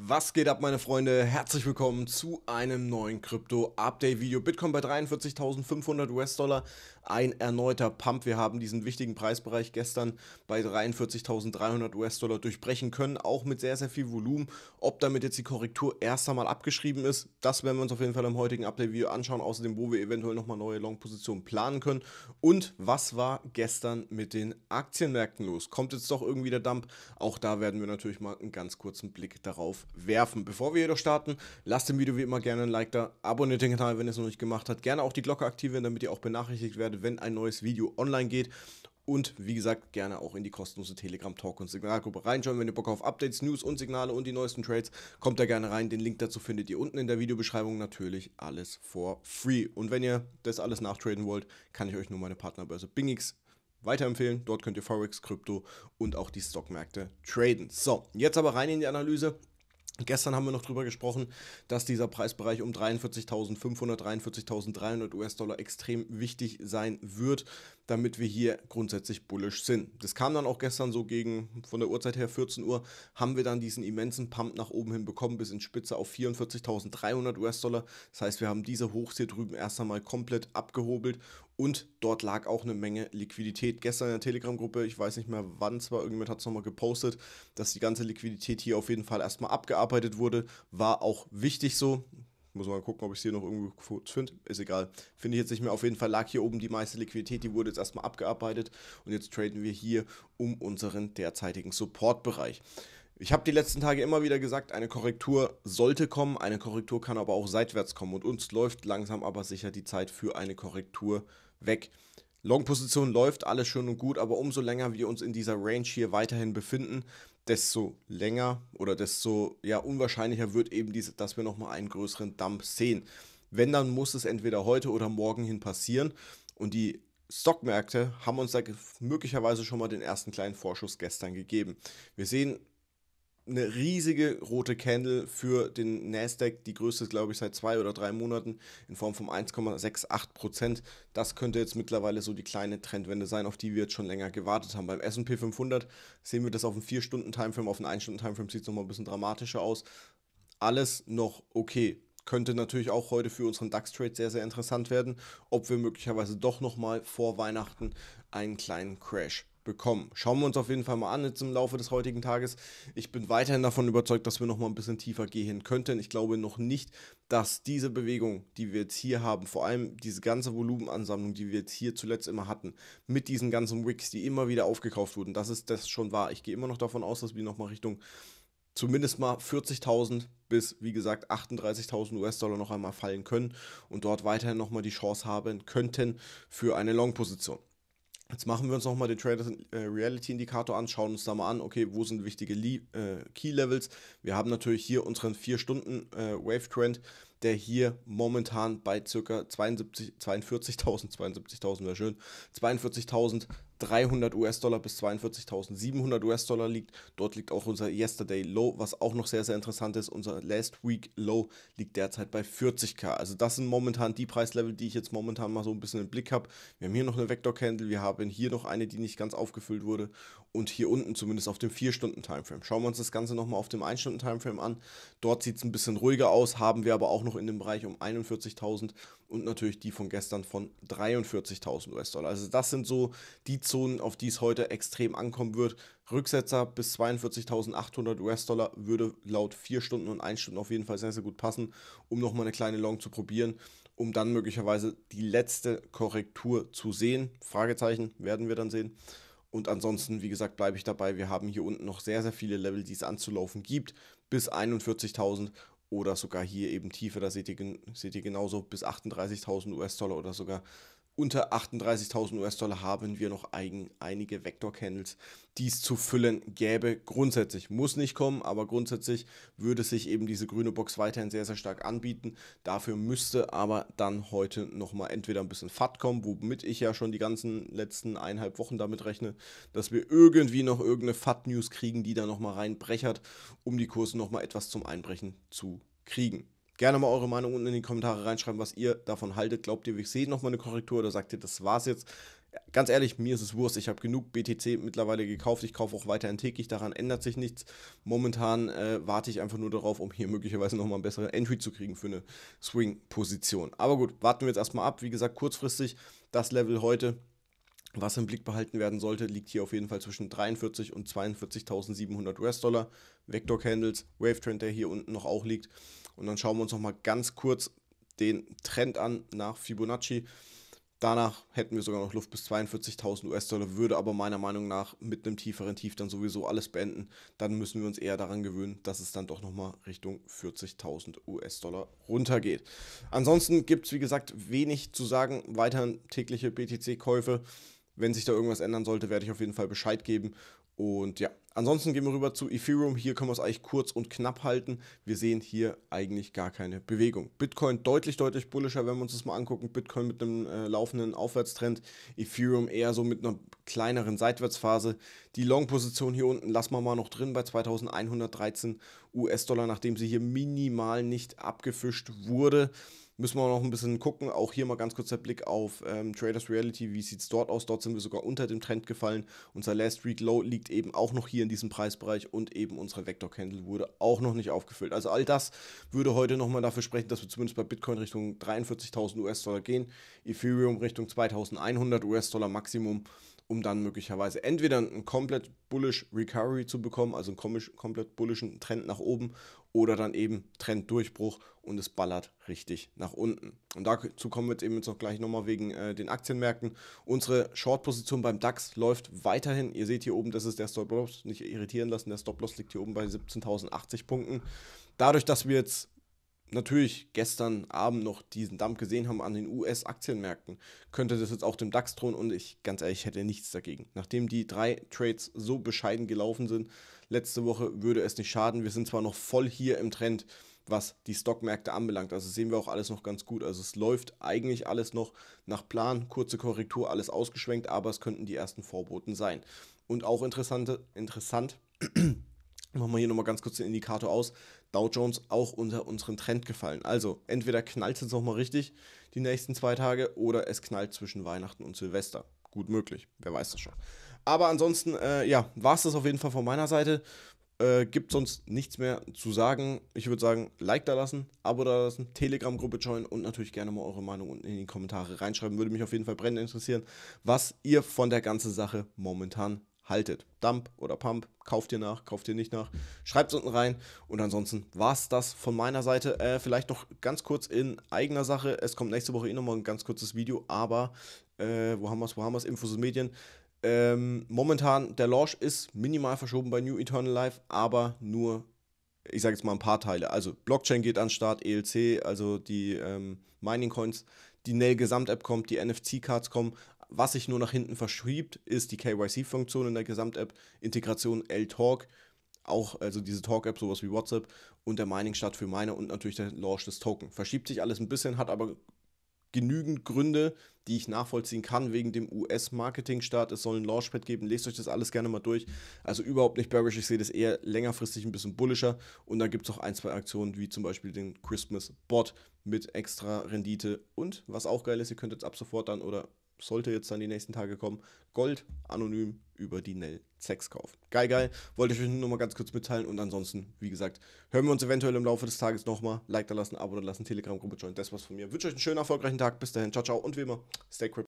Was geht ab, meine Freunde? Herzlich willkommen zu einem neuen Krypto-Update-Video. Bitcoin bei 43.500 US-Dollar, ein erneuter Pump. Wir haben diesen wichtigen Preisbereich gestern bei 43.300 US-Dollar durchbrechen können, auch mit sehr, sehr viel Volumen. Ob damit jetzt die Korrektur erst einmal abgeschrieben ist, das werden wir uns auf jeden Fall im heutigen Update-Video anschauen. Außerdem, wo wir eventuell nochmal neue Long-Positionen planen können. Und was war gestern mit den Aktienmärkten los? Kommt jetzt doch irgendwie der Dump? Auch da werden wir natürlich mal einen ganz kurzen Blick darauf werfen. Bevor wir jedoch starten, lasst dem Video wie immer gerne ein Like da, abonniert den Kanal, wenn ihr es noch nicht gemacht habt, gerne auch die Glocke aktivieren, damit ihr auch benachrichtigt werdet, wenn ein neues Video online geht. Und wie gesagt, gerne auch in die kostenlose Telegram-Talk- und Signalgruppe reinschauen. Wenn ihr Bock auf Updates, News und Signale und die neuesten Trades, kommt da gerne rein. Den Link dazu findet ihr unten in der Videobeschreibung. Natürlich alles for free. Und wenn ihr das alles nachtraden wollt, kann ich euch nur meine Partnerbörse BingX weiterempfehlen. Dort könnt ihr Forex, Krypto und auch die Stockmärkte traden. So, jetzt aber rein in die Analyse. Gestern haben wir noch darüber gesprochen, dass dieser Preisbereich um 43.500, 43.300 US-Dollar extrem wichtig sein wird, damit wir hier grundsätzlich bullish sind. Das kam dann auch gestern so gegen, von der Uhrzeit her 14 Uhr, haben wir dann diesen immensen Pump nach oben hin bekommen, bis in Spitze auf 44.300 US-Dollar. Das heißt, wir haben diese Hochs hier drüben erst einmal komplett abgehobelt und dort lag auch eine Menge Liquidität. Gestern in der Telegram-Gruppe, ich weiß nicht mehr wann zwar, irgendjemand hat es nochmal gepostet, dass die ganze Liquidität hier auf jeden Fall erstmal abgearbeitet wurde. War auch wichtig so. Muss mal gucken, ob ich es hier noch irgendwo finde. Ist egal. Finde ich jetzt nicht mehr. Auf jeden Fall lag hier oben die meiste Liquidität. Die wurde jetzt erstmal abgearbeitet. Und jetzt traden wir hier um unseren derzeitigen Support-Bereich. Ich habe die letzten Tage immer wieder gesagt, eine Korrektur sollte kommen. Eine Korrektur kann aber auch seitwärts kommen. Und uns läuft langsam aber sicher die Zeit für eine Korrektur weg. Long-Position läuft alles schön und gut, aber umso länger wir uns in dieser Range hier weiterhin befinden, desto länger oder desto ja, unwahrscheinlicher wird eben, diese, dass wir nochmal einen größeren Dump sehen. Wenn, dann muss es entweder heute oder morgen hin passieren. Und die Stockmärkte haben uns da möglicherweise schon mal den ersten kleinen Vorschuss gestern gegeben. Wir sehen eine riesige rote Candle für den Nasdaq, die größte, glaube ich, seit zwei oder drei Monaten in Form von 1,68 Prozent. Das könnte jetzt mittlerweile so die kleine Trendwende sein, auf die wir jetzt schon länger gewartet haben. Beim S&P 500 sehen wir das auf einem 4-Stunden-Timeframe, auf einem 1-Stunden-Timeframe sieht es nochmal ein bisschen dramatischer aus. Alles noch okay. Könnte natürlich auch heute für unseren DAX-Trade sehr, sehr interessant werden, ob wir möglicherweise doch nochmal vor Weihnachten einen kleinen Crash bekommen. Schauen wir uns auf jeden Fall mal an jetzt im Laufe des heutigen Tages. Ich bin weiterhin davon überzeugt, dass wir noch mal ein bisschen tiefer gehen könnten. Ich glaube noch nicht, dass diese Bewegung, die wir jetzt hier haben, vor allem diese ganze Volumenansammlung, die wir jetzt hier zuletzt immer hatten, mit diesen ganzen Wicks, die immer wieder aufgekauft wurden, das ist das schon wahr. Ich gehe immer noch davon aus, dass wir noch mal Richtung zumindest mal 40.000 bis, wie gesagt, 38.000 US-Dollar noch einmal fallen können und dort weiterhin noch mal die Chance haben könnten für eine Long-Position. Jetzt machen wir uns nochmal den Trader äh, Reality Indikator an, schauen uns da mal an, okay, wo sind wichtige Le äh, Key Levels. Wir haben natürlich hier unseren 4-Stunden äh, Wave Trend, der hier momentan bei ca. 42.000, 72.000 wäre schön, 42.000 300 US-Dollar bis 42.700 US-Dollar liegt. Dort liegt auch unser Yesterday Low, was auch noch sehr, sehr interessant ist. Unser Last Week Low liegt derzeit bei 40k. Also das sind momentan die Preislevel, die ich jetzt momentan mal so ein bisschen im Blick habe. Wir haben hier noch eine Vector Candle, wir haben hier noch eine, die nicht ganz aufgefüllt wurde und hier unten zumindest auf dem 4-Stunden-Timeframe. Schauen wir uns das Ganze nochmal auf dem 1-Stunden-Timeframe an. Dort sieht es ein bisschen ruhiger aus, haben wir aber auch noch in dem Bereich um 41.000 und natürlich die von gestern von 43.000 US-Dollar. Also das sind so die Zonen, auf die es heute extrem ankommen wird. Rücksetzer bis 42.800 US-Dollar würde laut 4 Stunden und 1 Stunden auf jeden Fall sehr, sehr gut passen, um nochmal eine kleine Long zu probieren, um dann möglicherweise die letzte Korrektur zu sehen. Fragezeichen werden wir dann sehen. Und ansonsten, wie gesagt, bleibe ich dabei. Wir haben hier unten noch sehr, sehr viele Level, die es anzulaufen gibt, bis 41.000 oder sogar hier eben tiefer, da seht ihr, seht ihr genauso bis 38.000 US-Dollar oder sogar unter 38.000 US-Dollar haben wir noch ein, einige vektor candles die es zu füllen gäbe. Grundsätzlich muss nicht kommen, aber grundsätzlich würde sich eben diese grüne Box weiterhin sehr, sehr stark anbieten. Dafür müsste aber dann heute nochmal entweder ein bisschen FAT kommen, womit ich ja schon die ganzen letzten eineinhalb Wochen damit rechne, dass wir irgendwie noch irgendeine FAT-News kriegen, die da nochmal reinbrechert, um die Kurse nochmal etwas zum Einbrechen zu kriegen. Gerne mal eure Meinung unten in die Kommentare reinschreiben, was ihr davon haltet. Glaubt ihr, wir sehen nochmal eine Korrektur oder sagt ihr, das war's jetzt? Ganz ehrlich, mir ist es Wurst. Ich habe genug BTC mittlerweile gekauft. Ich kaufe auch weiterhin täglich. Daran ändert sich nichts. Momentan äh, warte ich einfach nur darauf, um hier möglicherweise nochmal einen besseren Entry zu kriegen für eine Swing-Position. Aber gut, warten wir jetzt erstmal ab. Wie gesagt, kurzfristig das Level heute was im Blick behalten werden sollte, liegt hier auf jeden Fall zwischen 43 und 42.700 US-Dollar. Vector Candles, Wave Trend, der hier unten noch auch liegt. Und dann schauen wir uns nochmal ganz kurz den Trend an nach Fibonacci. Danach hätten wir sogar noch Luft bis 42.000 US-Dollar, würde aber meiner Meinung nach mit einem tieferen Tief dann sowieso alles beenden. Dann müssen wir uns eher daran gewöhnen, dass es dann doch nochmal Richtung 40.000 US-Dollar runtergeht. Ansonsten gibt es, wie gesagt, wenig zu sagen. Weiterhin tägliche BTC-Käufe. Wenn sich da irgendwas ändern sollte, werde ich auf jeden Fall Bescheid geben. Und ja, ansonsten gehen wir rüber zu Ethereum. Hier können wir es eigentlich kurz und knapp halten. Wir sehen hier eigentlich gar keine Bewegung. Bitcoin deutlich, deutlich bullischer, wenn wir uns das mal angucken. Bitcoin mit einem äh, laufenden Aufwärtstrend. Ethereum eher so mit einer kleineren Seitwärtsphase. Die Long-Position hier unten lassen wir mal noch drin bei 2113 US-Dollar, nachdem sie hier minimal nicht abgefischt wurde. Müssen wir noch ein bisschen gucken. Auch hier mal ganz kurz der Blick auf ähm, Traders Reality. Wie sieht es dort aus? Dort sind wir sogar unter dem Trend gefallen. Unser Last Week Low liegt eben auch noch hier in diesem Preisbereich und eben unsere Vector Candle wurde auch noch nicht aufgefüllt. Also all das würde heute nochmal dafür sprechen, dass wir zumindest bei Bitcoin Richtung 43.000 US-Dollar gehen, Ethereum Richtung 2.100 US-Dollar Maximum um dann möglicherweise entweder einen komplett bullish Recovery zu bekommen, also einen komisch, komplett bullischen Trend nach oben oder dann eben Trenddurchbruch und es ballert richtig nach unten. Und dazu kommen wir jetzt eben jetzt noch gleich nochmal wegen äh, den Aktienmärkten. Unsere Short-Position beim DAX läuft weiterhin. Ihr seht hier oben, das ist der Stop-Loss, nicht irritieren lassen, der Stop-Loss liegt hier oben bei 17.080 Punkten. Dadurch, dass wir jetzt natürlich gestern Abend noch diesen Dump gesehen haben an den US-Aktienmärkten, könnte das jetzt auch dem DAX drohen und ich, ganz ehrlich, hätte nichts dagegen. Nachdem die drei Trades so bescheiden gelaufen sind, letzte Woche würde es nicht schaden. Wir sind zwar noch voll hier im Trend, was die Stockmärkte anbelangt. Also sehen wir auch alles noch ganz gut. Also es läuft eigentlich alles noch nach Plan, kurze Korrektur, alles ausgeschwenkt, aber es könnten die ersten Vorboten sein. Und auch interessante, interessant, machen wir hier nochmal ganz kurz den Indikator aus. Dow Jones auch unter unseren Trend gefallen. Also entweder knallt es jetzt nochmal richtig die nächsten zwei Tage oder es knallt zwischen Weihnachten und Silvester. Gut möglich, wer weiß das schon. Aber ansonsten, äh, ja, war es das auf jeden Fall von meiner Seite. Äh, gibt sonst nichts mehr zu sagen. Ich würde sagen, Like da lassen, Abo da lassen, Telegram-Gruppe joinen und natürlich gerne mal eure Meinung unten in die Kommentare reinschreiben. Würde mich auf jeden Fall brennend interessieren, was ihr von der ganzen Sache momentan haltet. Dump oder Pump, kauft ihr nach, kauft ihr nicht nach, schreibt es unten rein. Und ansonsten war es das von meiner Seite. Äh, vielleicht noch ganz kurz in eigener Sache. Es kommt nächste Woche eh nochmal ein ganz kurzes Video, aber äh, wo haben wir es, wo haben wir es, Infos und Medien. Ähm, momentan, der Launch ist minimal verschoben bei New Eternal Life, aber nur, ich sage jetzt mal ein paar Teile. Also Blockchain geht an den Start, ELC, also die ähm, Mining Coins, die Nail Gesamt-App kommt, die NFC-Cards kommen, was sich nur nach hinten verschiebt, ist die KYC-Funktion in der Gesamt-App, Integration L-Talk, auch also diese Talk-App, sowas wie WhatsApp und der Mining-Start für Miner und natürlich der Launch des Token. Verschiebt sich alles ein bisschen, hat aber genügend Gründe, die ich nachvollziehen kann wegen dem US-Marketing-Start. Es soll ein Launchpad geben. Lest euch das alles gerne mal durch. Also überhaupt nicht bearish. Ich sehe das eher längerfristig ein bisschen bullischer. Und da gibt es auch ein, zwei Aktionen, wie zum Beispiel den Christmas-Bot, mit extra Rendite. Und was auch geil ist, ihr könnt jetzt ab sofort dann oder sollte jetzt dann die nächsten Tage kommen, Gold anonym über die Nell Sex kaufen. Geil, geil. Wollte ich euch nur mal ganz kurz mitteilen. Und ansonsten, wie gesagt, hören wir uns eventuell im Laufe des Tages nochmal. Like da lassen, Abo da lassen, Telegram-Gruppe joinen. Das war's von mir. Wünsche euch einen schönen, erfolgreichen Tag. Bis dahin. Ciao, ciao. Und wie immer, stay crypto.